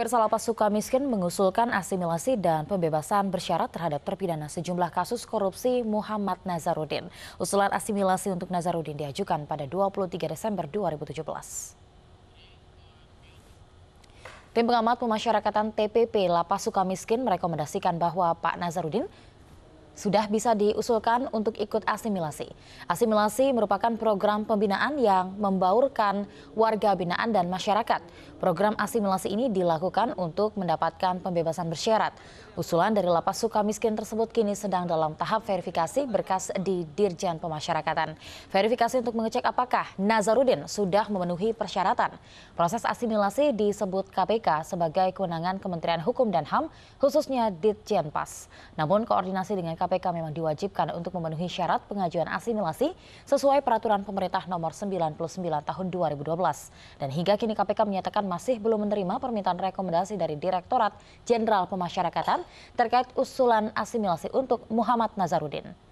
Pemirsa Lapas Suka Miskin mengusulkan asimilasi dan pembebasan bersyarat terhadap terpidana sejumlah kasus korupsi Muhammad Nazarudin. Usulan asimilasi untuk Nazarudin diajukan pada 23 Desember 2017. Tim pengamat pemasyarakatan TPP Lapas Suka Miskin merekomendasikan bahwa Pak Nazarudin sudah bisa diusulkan untuk ikut asimilasi. Asimilasi merupakan program pembinaan yang membaurkan warga binaan dan masyarakat. Program asimilasi ini dilakukan untuk mendapatkan pembebasan bersyarat. Usulan dari lapas suka miskin tersebut kini sedang dalam tahap verifikasi berkas di Dirjen Pemasyarakatan. Verifikasi untuk mengecek apakah Nazarudin sudah memenuhi persyaratan. Proses asimilasi disebut KPK sebagai kewenangan Kementerian Hukum dan HAM, khususnya Ditjen Pas. Namun koordinasi dengan KPK KPK memang diwajibkan untuk memenuhi syarat pengajuan asimilasi sesuai peraturan pemerintah nomor 99 tahun 2012. Dan hingga kini KPK menyatakan masih belum menerima permintaan rekomendasi dari Direktorat Jenderal Pemasyarakatan terkait usulan asimilasi untuk Muhammad Nazarudin.